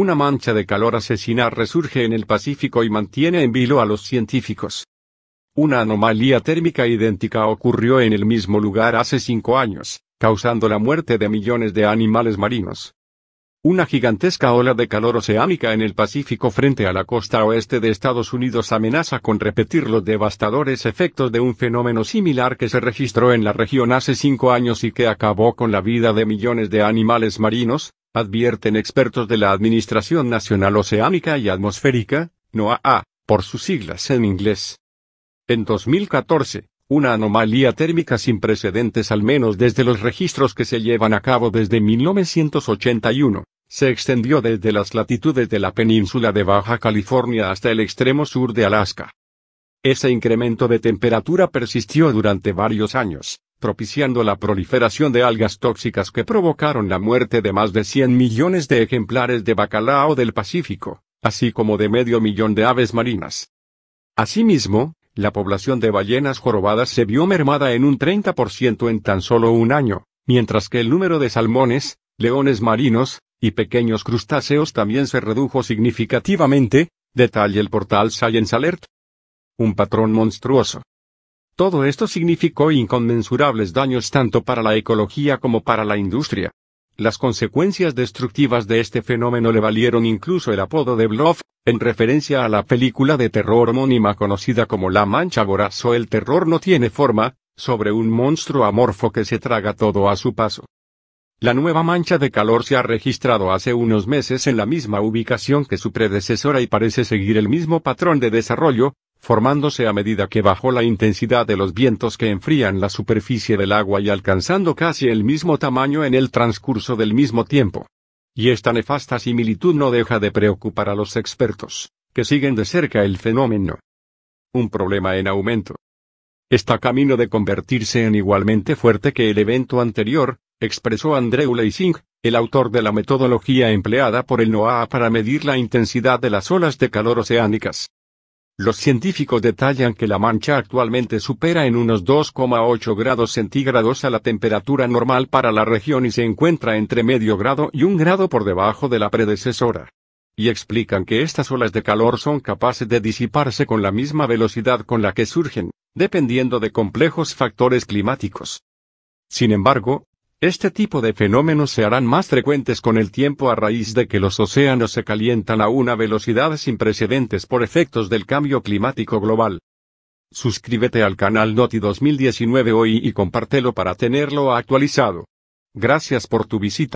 Una mancha de calor asesina resurge en el Pacífico y mantiene en vilo a los científicos. Una anomalía térmica idéntica ocurrió en el mismo lugar hace cinco años, causando la muerte de millones de animales marinos. Una gigantesca ola de calor oceánica en el Pacífico frente a la costa oeste de Estados Unidos amenaza con repetir los devastadores efectos de un fenómeno similar que se registró en la región hace cinco años y que acabó con la vida de millones de animales marinos, advierten expertos de la Administración Nacional Oceánica y Atmosférica, NOAA, por sus siglas en inglés. En 2014, una anomalía térmica sin precedentes al menos desde los registros que se llevan a cabo desde 1981, se extendió desde las latitudes de la península de Baja California hasta el extremo sur de Alaska. Ese incremento de temperatura persistió durante varios años, propiciando la proliferación de algas tóxicas que provocaron la muerte de más de 100 millones de ejemplares de bacalao del Pacífico, así como de medio millón de aves marinas. Asimismo, la población de ballenas jorobadas se vio mermada en un 30% en tan solo un año, mientras que el número de salmones, leones marinos, y pequeños crustáceos también se redujo significativamente, detalle el portal Science Alert. Un patrón monstruoso. Todo esto significó inconmensurables daños tanto para la ecología como para la industria. Las consecuencias destructivas de este fenómeno le valieron incluso el apodo de Bluff, en referencia a la película de terror homónima conocida como La Mancha Voraz El Terror no tiene forma, sobre un monstruo amorfo que se traga todo a su paso. La nueva mancha de calor se ha registrado hace unos meses en la misma ubicación que su predecesora y parece seguir el mismo patrón de desarrollo, formándose a medida que bajó la intensidad de los vientos que enfrían la superficie del agua y alcanzando casi el mismo tamaño en el transcurso del mismo tiempo. Y esta nefasta similitud no deja de preocupar a los expertos, que siguen de cerca el fenómeno. Un problema en aumento. Está camino de convertirse en igualmente fuerte que el evento anterior, expresó Andreu Leising, el autor de la metodología empleada por el NOAA para medir la intensidad de las olas de calor oceánicas. Los científicos detallan que la mancha actualmente supera en unos 2,8 grados centígrados a la temperatura normal para la región y se encuentra entre medio grado y un grado por debajo de la predecesora. Y explican que estas olas de calor son capaces de disiparse con la misma velocidad con la que surgen, dependiendo de complejos factores climáticos. Sin embargo, este tipo de fenómenos se harán más frecuentes con el tiempo a raíz de que los océanos se calientan a una velocidad sin precedentes por efectos del cambio climático global. Suscríbete al canal Noti 2019 hoy y compártelo para tenerlo actualizado. Gracias por tu visita.